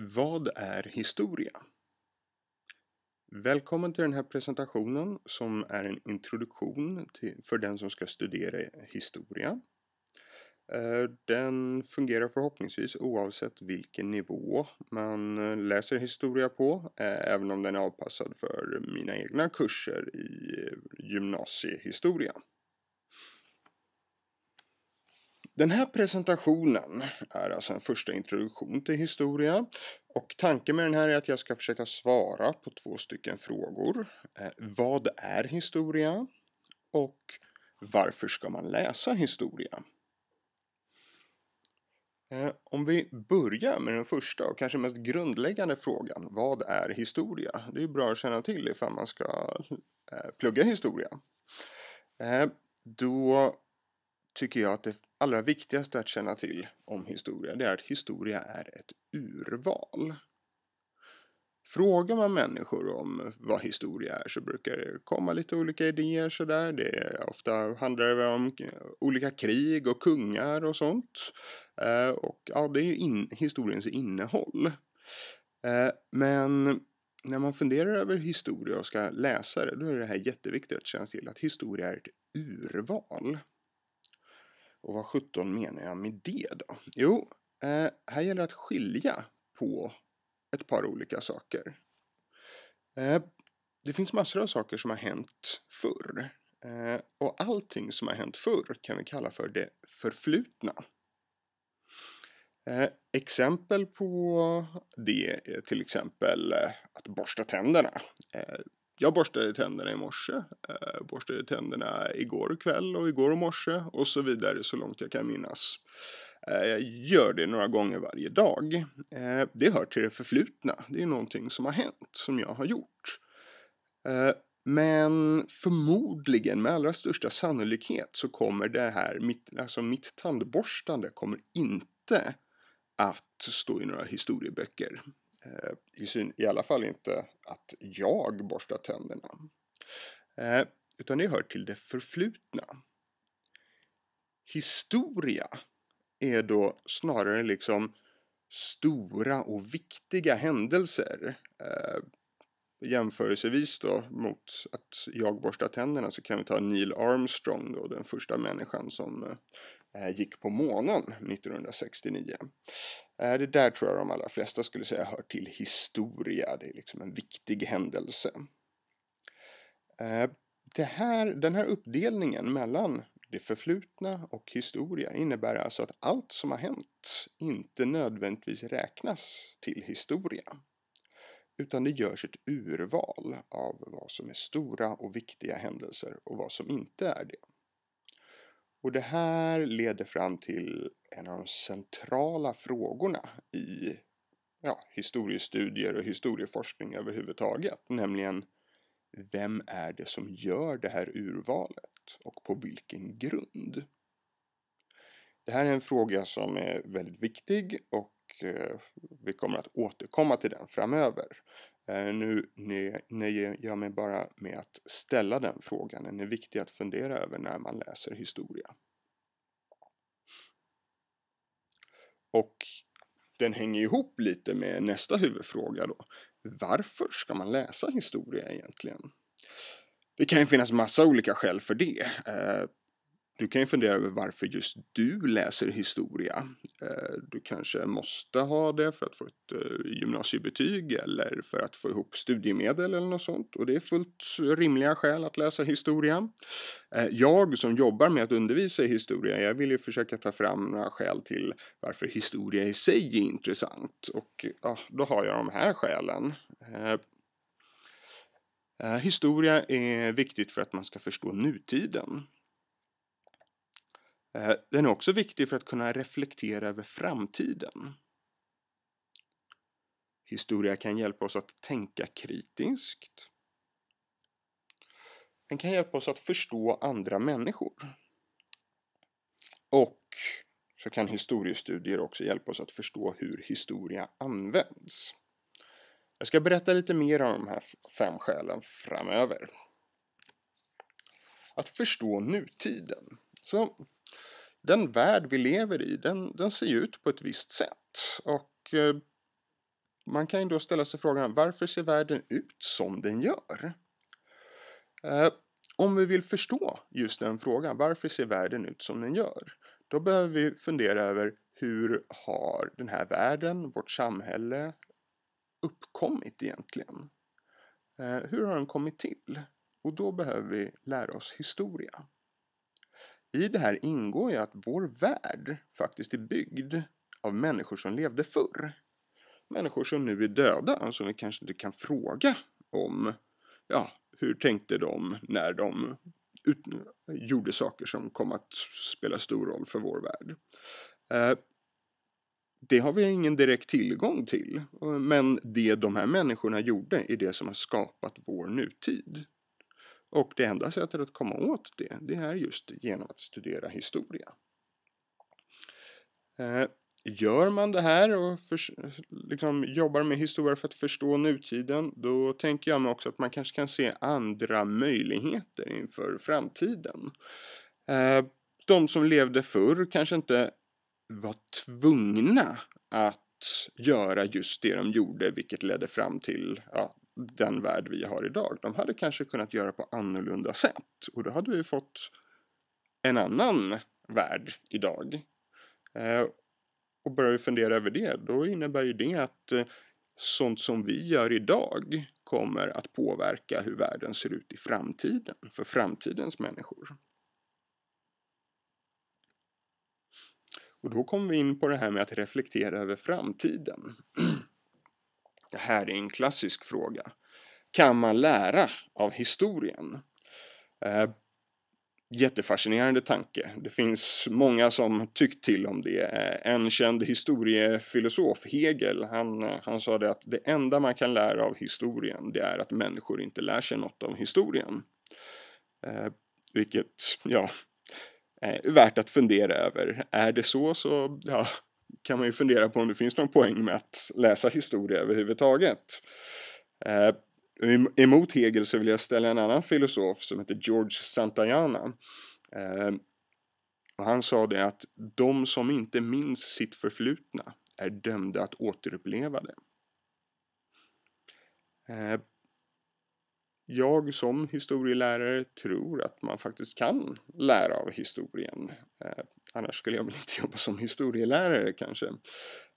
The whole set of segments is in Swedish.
Vad är historia? Välkommen till den här presentationen som är en introduktion till, för den som ska studera historia. Eh, den fungerar förhoppningsvis oavsett vilken nivå man eh, läser historia på, eh, även om den är avpassad för mina egna kurser i gymnasiehistoria. Den här presentationen är alltså en första introduktion till historia och tanken med den här är att jag ska försöka svara på två stycken frågor. Eh, vad är historia? Och varför ska man läsa historia? Eh, om vi börjar med den första och kanske mest grundläggande frågan, vad är historia? Det är bra att känna till ifall man ska eh, plugga historia. Eh, då tycker jag att det allra viktigaste att känna till om historia, det är att historia är ett urval. Frågar man människor om vad historia är så brukar det komma lite olika idéer sådär. Det är, ofta handlar det om olika krig och kungar och sånt. Eh, och ja, det är ju in, historiens innehåll. Eh, men när man funderar över historia och ska läsa det, då är det här jätteviktigt att känna till att historia är ett urval. Och vad 17 menar jag med det då? Jo, eh, här gäller det att skilja på ett par olika saker. Eh, det finns massor av saker som har hänt förr. Eh, och allting som har hänt förr kan vi kalla för det förflutna. Eh, exempel på det är till exempel eh, att borsta tänderna. Eh, jag borstade tänderna i morse, eh, borstade tänderna igår kväll och igår morse och så vidare så långt jag kan minnas. Eh, jag gör det några gånger varje dag. Eh, det hör till det förflutna. Det är någonting som har hänt, som jag har gjort. Eh, men förmodligen, med allra största sannolikhet, så kommer det här, mitt, alltså mitt tandborstande kommer inte att stå i några historieböcker. Eh, i syn, i alla fall inte att jag borstar tänderna. Eh, utan det hör till det förflutna. Historia är då snarare liksom stora och viktiga händelser. Eh, jämförelsevis då mot att jag borstar tänderna så kan vi ta Neil Armstrong då, den första människan som eh, eh gick på månen 1969. Eh, det där tror jag de allra flesta skulle säga hör till historia, det är liksom en viktig händelse. Eh, det här, den här uppdelningen mellan det förflutna och historia innebär alltså att allt som har hänt inte nödvändigtvis räknas till historia utan det görs ett urval av vad som är stora och viktiga händelser och vad som inte är det. Och det här leder fram till en av de centrala frågorna i ja, historiestudier och historieforskning överhuvudtaget, nämligen vem är det som gör det här urvalet och på vilken grund? Det här är en fråga som är väldigt viktig och Eh, vi kommer att återkomma till den framöver. Eh, nu nöjer jag mig bara med att ställa den frågan. Den är viktig att fundera över när man läser historia. Och den hänger ihop lite med nästa huvudfråga då. Varför ska man läsa historia egentligen? Det kan ju finnas massa olika skäl för det. Eh, du kan ju fundera över varför just du läser historia. Mm. Eh, du kanske måste ha det för att få ett eh, gymnasiebetyg eller för att få ihop studiemedel eller något sånt. Och det är fullt rimliga skäl att läsa historia. Eh, jag som jobbar med att undervisa i historia, jag vill ju försöka ta fram några skäl till varför historia i sig är intressant. Och ja, då har jag de här skälen. Historia är viktigt för att man ska förstå nutiden. Eh, den är också viktig för att kunna reflektera över framtiden. Historia kan hjälpa oss att tänka kritiskt. Den kan hjälpa oss att förstå andra människor. Och så kan historiestudier också hjälpa oss att förstå hur historia används. Jag ska berätta lite mer om de här fem skälen framöver. Att förstå nutiden. Så den värld vi lever i, den, den ser ut på ett visst sätt. Och eh, man kan ju då ställa sig frågan, varför ser världen ut som den gör? Eh, om vi vill förstå just den frågan, varför ser världen ut som den gör? Då behöver vi fundera över hur har den här världen, vårt samhälle, uppkommit egentligen? Eh, hur har den kommit till? Och då behöver vi lära oss historia i det här ingår ju att vår värld faktiskt är byggd av människor som levde förr. Människor som nu är döda som alltså vi kanske inte kan fråga om ja, hur tänkte de när de ut, gjorde saker som kom att spela stor roll för vår värld. Eh, det har vi ingen direkt tillgång till, eh, men det de här människorna gjorde är det som har skapat vår nutid. Och det enda sättet att komma åt det, det är just genom att studera historia. Eh, gör man det här och för, liksom jobbar med historia för att förstå nutiden, då tänker jag mig också att man kanske kan se andra möjligheter inför framtiden. Eh, de som levde förr kanske inte var tvungna att göra just det de gjorde, vilket ledde fram till ja, den värld vi har idag. De hade kanske kunnat göra på annorlunda sätt och då hade vi fått en annan värld idag. Eh, och börjar vi fundera över det, då innebär ju det att eh, sånt som vi gör idag kommer att påverka hur världen ser ut i framtiden, för framtidens människor. Och då kommer vi in på det här med att reflektera över framtiden det här är en klassisk fråga, kan man lära av historien? Eh, jättefascinerande tanke. Det finns många som tyckt till om det. Eh, en känd historiefilosof, Hegel, han, han sa det att det enda man kan lära av historien det är att människor inte lär sig något om historien. Eh, vilket, ja, är eh, värt att fundera över. Är det så så, ja, kan man ju fundera på om det finns någon poäng med att läsa historia överhuvudtaget. Eh, emot Hegel så vill jag ställa en annan filosof som heter George Santayana. Eh, och han sa det att de som inte minns sitt förflutna är dömda att återuppleva det. Eh, jag som historielärare tror att man faktiskt kan lära av historien. Eh, Annars skulle jag väl inte jobba som historielärare kanske.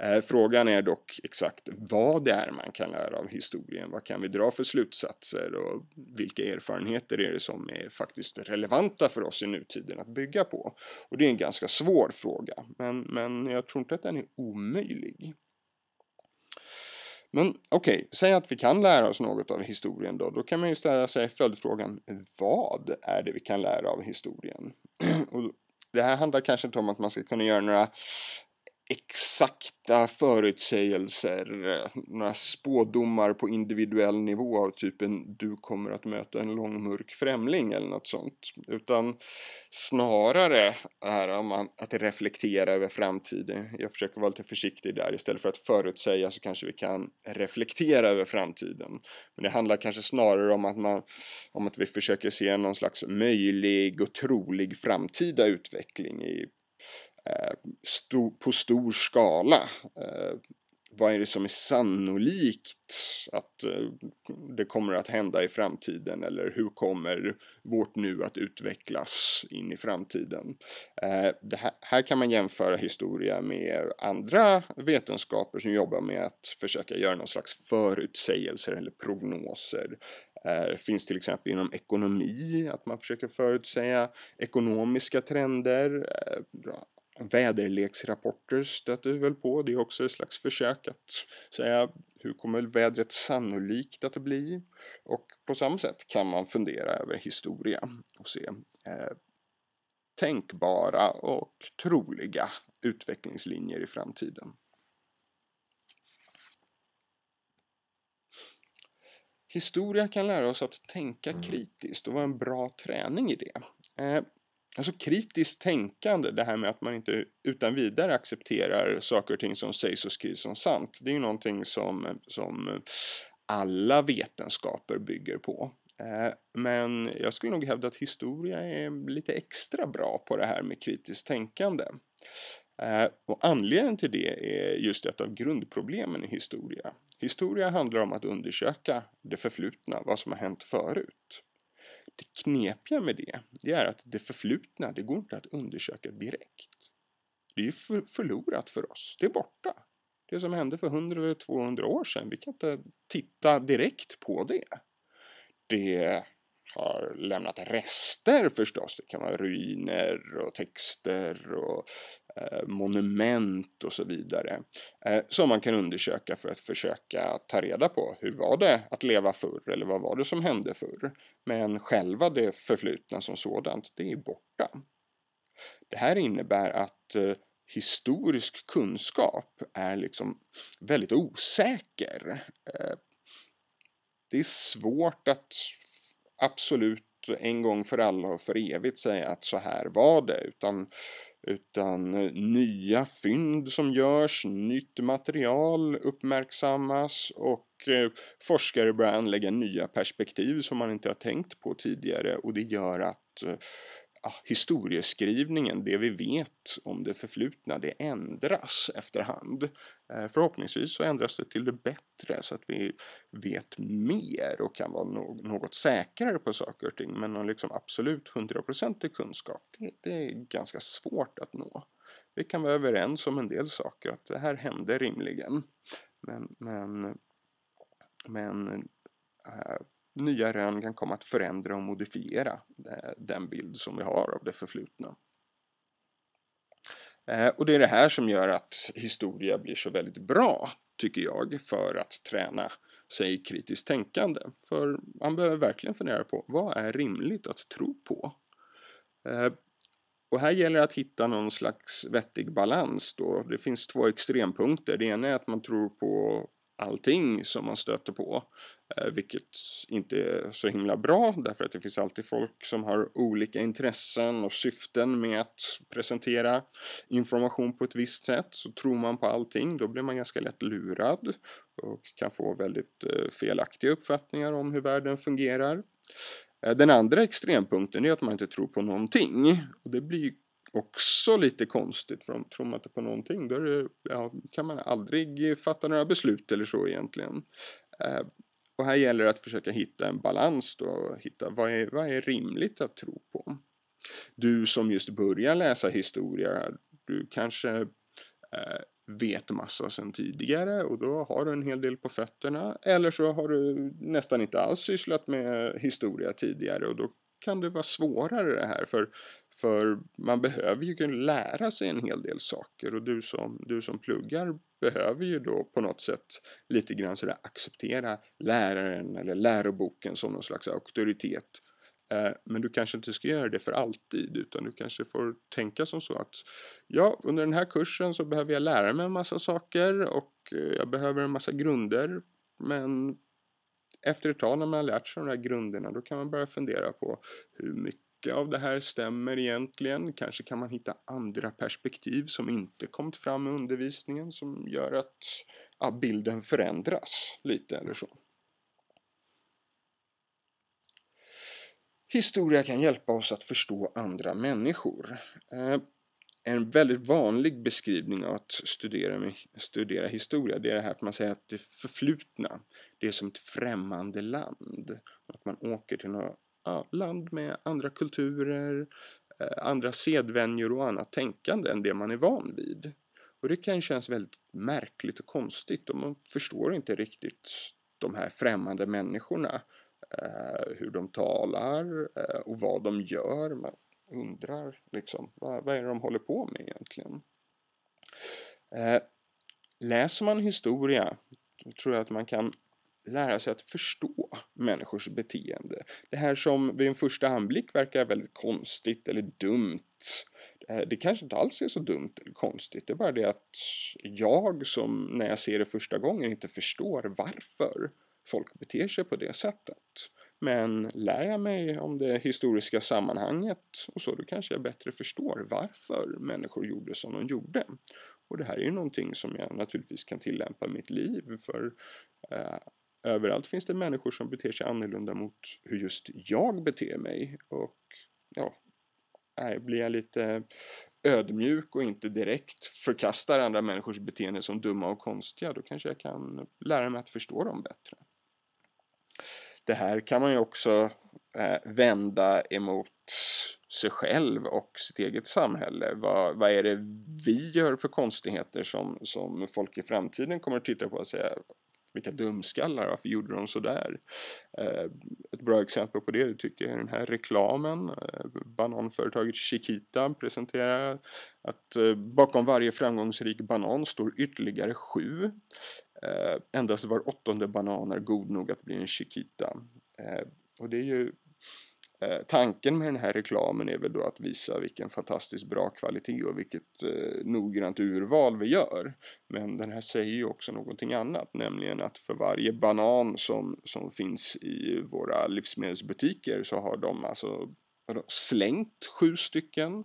Eh, frågan är dock exakt vad det är man kan lära av historien. Vad kan vi dra för slutsatser och vilka erfarenheter är det som är faktiskt relevanta för oss i nutiden att bygga på? Och det är en ganska svår fråga, men, men jag tror inte att den är omöjlig. Men okej, okay, säg att vi kan lära oss något av historien då. Då kan man ju ställa sig följdfrågan vad är det vi kan lära av historien? Det här handlar kanske inte om att man ska kunna göra några exakta förutsägelser, eh, några spådomar på individuell nivå av typen du kommer att möta en lång mörk främling eller något sånt. Utan snarare är man att reflektera över framtiden. Jag försöker vara lite försiktig där. Istället för att förutsäga så kanske vi kan reflektera över framtiden. Men det handlar kanske snarare om att, man, om att vi försöker se någon slags möjlig och trolig framtida utveckling i stor, på stor skala. Eh, vad är det som är sannolikt att eh, det kommer att hända i framtiden eller hur kommer vårt nu att utvecklas in i framtiden? Eh, här, här, kan man jämföra historia med andra vetenskaper som jobbar med att försöka göra någon slags förutsägelser eller prognoser. Det finns till exempel inom ekonomi att man försöker förutsäga ekonomiska trender, Väderleksrapporter stöter vi väl på. Det är också ett slags försök att säga hur kommer vädret sannolikt att bli? Och på samma sätt kan man fundera över historia och se eh, tänkbara och troliga utvecklingslinjer i framtiden. Historia kan lära oss att tänka mm. kritiskt och vara en bra träning i det. Eh, Alltså kritiskt tänkande, det här med att man inte utan vidare accepterar saker och ting som sägs och skrivs som sant. Det är ju någonting som, som alla vetenskaper bygger på. Eh, men jag skulle nog hävda att historia är lite extra bra på det här med kritiskt tänkande. Eh, och anledningen till det är just ett av grundproblemen i historia. Historia handlar om att undersöka det förflutna, vad som har hänt förut. Det knepiga med det, det är att det förflutna, det går inte att undersöka direkt. Det är ju för förlorat för oss. Det är borta. Det som hände för 100 eller 200 år sedan, vi kan inte titta direkt på det. Det har lämnat rester förstås. Det kan vara ruiner och texter och eh, monument och så vidare. Eh, som man kan undersöka för att försöka ta reda på hur var det att leva förr eller vad var det som hände förr. Men själva det förflutna som sådant, det är borta. Det här innebär att eh, historisk kunskap är liksom väldigt osäker. Eh. Det är svårt att absolut en gång för alla och för evigt säga att så här var det. Utan, utan eh, nya fynd som görs, nytt material uppmärksammas och eh, forskare börjar anlägga nya perspektiv som man inte har tänkt på tidigare och det gör att eh, ja, historieskrivningen, det vi vet om det förflutna, det ändras efterhand. Eh, förhoppningsvis så ändras det till det bättre så att vi vet mer och kan vara något säkrare på saker och ting. Men någon liksom absolut hundraprocentig kunskap, det, det är ganska svårt att nå. Vi kan vara överens om en del saker, att det här hände rimligen. Men, men, men äh, nya rön kan komma att förändra och modifiera eh, den bild som vi har av det förflutna. Eh, och det är det här som gör att historia blir så väldigt bra, tycker jag, för att träna sig kritiskt tänkande. För man behöver verkligen fundera på vad är rimligt att tro på? Eh, och här gäller det att hitta någon slags vettig balans då. Det finns två extrempunkter. Det ena är att man tror på allting som man stöter på. Eh, vilket inte är så himla bra därför att det finns alltid folk som har olika intressen och syften med att presentera information på ett visst sätt. Så tror man på allting då blir man ganska lätt lurad och kan få väldigt eh, felaktiga uppfattningar om hur världen fungerar. Eh, den andra extrempunkten är att man inte tror på någonting. Och det blir också lite konstigt för de tror man inte på någonting då ja, kan man aldrig fatta några beslut eller så egentligen. Eh, och här gäller det att försöka hitta en balans då och hitta vad är, vad är rimligt att tro på. Du som just börjar läsa historia, du kanske eh, vet massa sedan tidigare och då har du en hel del på fötterna. Eller så har du nästan inte alls sysslat med historia tidigare och då kan det vara svårare det här för för man behöver ju kunna lära sig en hel del saker och du som, du som pluggar behöver ju då på något sätt lite grann sådär acceptera läraren eller läroboken som någon slags auktoritet. Eh, men du kanske inte ska göra det för alltid utan du kanske får tänka som så att ja, under den här kursen så behöver jag lära mig en massa saker och eh, jag behöver en massa grunder men efter ett tag när man har lärt sig de där grunderna då kan man börja fundera på hur mycket mycket av det här stämmer egentligen? Kanske kan man hitta andra perspektiv som inte kommit fram i undervisningen som gör att ja, bilden förändras lite eller så. Historia kan hjälpa oss att förstå andra människor. Eh, en väldigt vanlig beskrivning av att studera, studera historia det är det här att man säger att det förflutna, det är som ett främmande land. Att man åker till något ja, land med andra kulturer, eh, andra sedvänjor och annat tänkande än det man är van vid. Och det kan kännas väldigt märkligt och konstigt och man förstår inte riktigt de här främmande människorna. Eh, hur de talar eh, och vad de gör. Man undrar liksom, vad, vad är det de håller på med egentligen? läser man historia då tror jag att man kan lära sig att förstå människors beteende. Det här som vid en första anblick verkar väldigt konstigt eller dumt. Eh, det kanske inte alls är så dumt eller konstigt. Det är bara det att jag som när jag ser det första gången inte förstår varför folk beter sig på det sättet. Men lär jag mig om det historiska sammanhanget och så, då kanske jag bättre förstår varför människor gjorde som de gjorde. Och det här är ju någonting som jag naturligtvis kan tillämpa i mitt liv för eh, Överallt finns det människor som beter sig annorlunda mot hur just jag beter mig. Och ja, här blir jag lite ödmjuk och inte direkt förkastar andra människors beteende som dumma och konstiga, då kanske jag kan lära mig att förstå dem bättre. Det här kan man ju också eh, vända emot sig själv och sitt eget samhälle. Vad, vad är det vi gör för konstigheter som, som folk i framtiden kommer att titta på och säga vilka dumskallar, varför gjorde de sådär? Eh, ett bra exempel på det tycker jag är den här reklamen. Eh, bananföretaget Chiquita presenterar att eh, bakom varje framgångsrik banan står ytterligare sju. Endast var åttonde banan är god nog att bli en Chiquita. Och det är ju Eh, tanken med den här reklamen är väl då att visa vilken fantastiskt bra kvalitet och vilket eh, noggrant urval vi gör. Men den här säger ju också någonting annat, nämligen att för varje banan som, som finns i våra livsmedelsbutiker så har de alltså slängt sju stycken.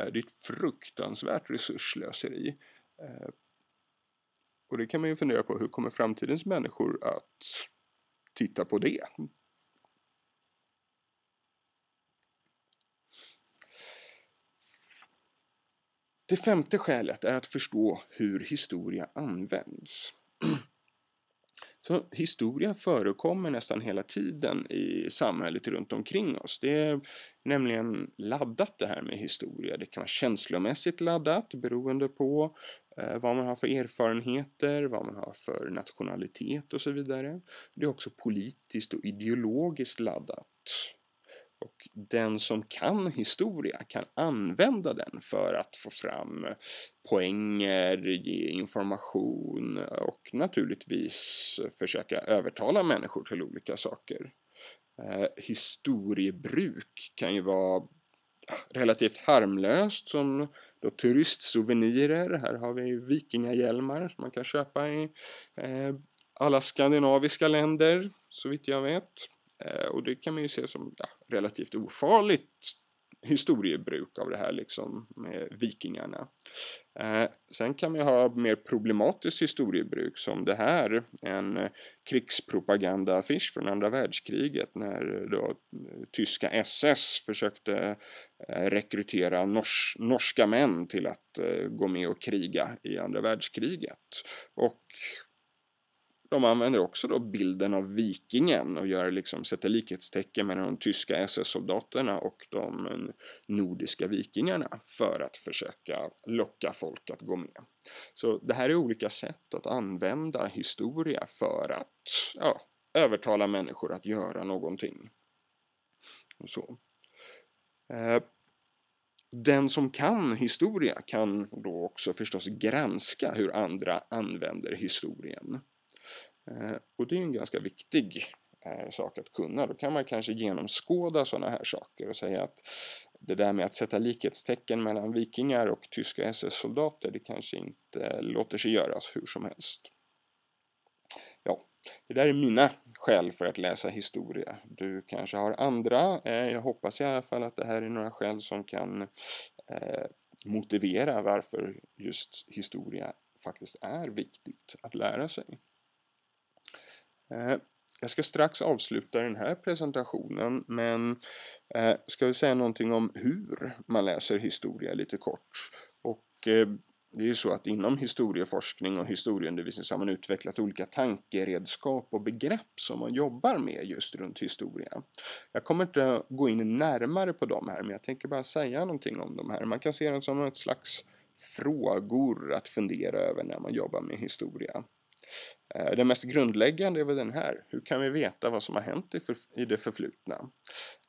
Eh, det är ett fruktansvärt resursslöseri. Eh, och det kan man ju fundera på, hur kommer framtidens människor att titta på det? Det femte skälet är att förstå hur historia används. Så historia förekommer nästan hela tiden i samhället runt omkring oss. Det är nämligen laddat det här med historia. Det kan vara känslomässigt laddat beroende på eh, vad man har för erfarenheter, vad man har för nationalitet och så vidare. Det är också politiskt och ideologiskt laddat. Och den som kan historia kan använda den för att få fram poänger, ge information och naturligtvis försöka övertala människor till olika saker. Eh, historiebruk kan ju vara relativt harmlöst som då turistsouvenirer. Här har vi vikingahjälmar som man kan köpa i eh, alla skandinaviska länder så vitt jag vet. Eh, och det kan man ju se som ja, relativt ofarligt historiebruk av det här liksom med vikingarna. Eh, sen kan man ha mer problematiskt historiebruk som det här, en eh, krigspropagandaaffisch från andra världskriget när eh, då tyska SS försökte rekrytera nors norska män till att eh, gå med och kriga i andra världskriget. Och de använder också då bilden av vikingen och gör liksom, sätter likhetstecken mellan de tyska SS-soldaterna och de nordiska vikingarna för att försöka locka folk att gå med. Så det här är olika sätt att använda historia för att ja, övertala människor att göra någonting. Och så. Eh, den som kan historia kan då också förstås granska hur andra använder historien. Eh, och det är en ganska viktig eh, sak att kunna. Då kan man kanske genomskåda sådana här saker och säga att det där med att sätta likhetstecken mellan vikingar och tyska SS-soldater, det kanske inte låter sig göras hur som helst. Ja, det där är mina skäl för att läsa historia. Du kanske har andra. Eh, jag hoppas i alla fall att det här är några skäl som kan motivera varför just historia faktiskt är viktigt att lära sig. Eh, jag ska strax avsluta den här presentationen men eh, ska vi säga någonting om hur man läser historia lite kort. Och eh, det är ju så att inom historieforskning och historieundervisning så har man utvecklat olika tankeredskap och begrepp som man jobbar med just runt historia. Jag kommer inte gå in närmare på dem här men jag tänker bara säga någonting om dem här. Man kan se dem som ett slags frågor att fundera över när man jobbar med historia. Eh, den mest grundläggande är väl den här. Hur kan vi veta vad som har hänt i, för, i det förflutna?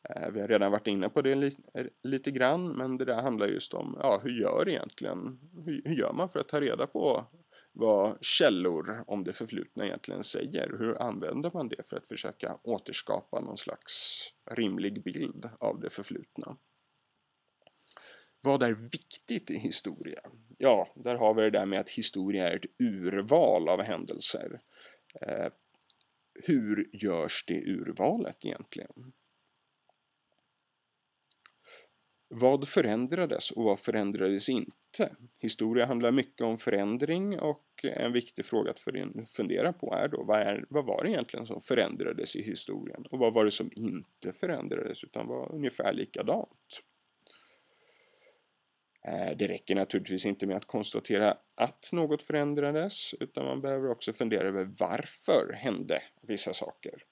Eh, vi har redan varit inne på det li, lite grann, men det där handlar just om ja, hur gör egentligen, hur, hur gör man för att ta reda på vad källor om det förflutna egentligen säger. Hur använder man det för att försöka återskapa någon slags rimlig bild av det förflutna? Vad är viktigt i historia? Ja, där har vi det där med att historia är ett urval av händelser. Eh, hur görs det urvalet egentligen? Vad förändrades och vad förändrades inte? Historia handlar mycket om förändring och en viktig fråga att fundera på är då vad, är, vad var det egentligen som förändrades i historien och vad var det som inte förändrades utan var ungefär likadant? Eh, det räcker naturligtvis inte med att konstatera att något förändrades utan man behöver också fundera över varför hände vissa saker.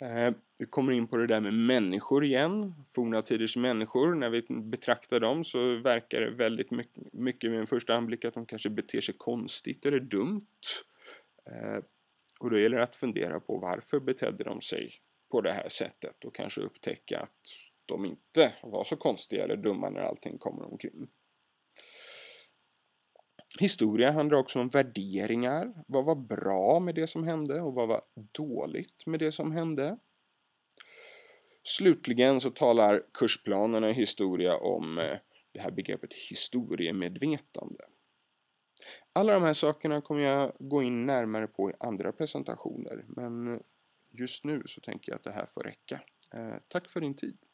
Eh, vi kommer in på det där med människor igen. Forna tiders människor, när vi betraktar dem så verkar det väldigt mycket vid en första anblick att de kanske beter sig konstigt eller dumt. Eh, och då gäller det att fundera på varför betedde de sig på det här sättet och kanske upptäcka att de inte var så konstiga eller dumma när allting kommer omkring. Historia handlar också om värderingar. Vad var bra med det som hände och vad var dåligt med det som hände? Slutligen så talar kursplanerna i historia om eh, det här begreppet historiemedvetande. Alla de här sakerna kommer jag gå in närmare på i andra presentationer men eh, just nu så tänker jag att det här får räcka. Eh, tack för din tid!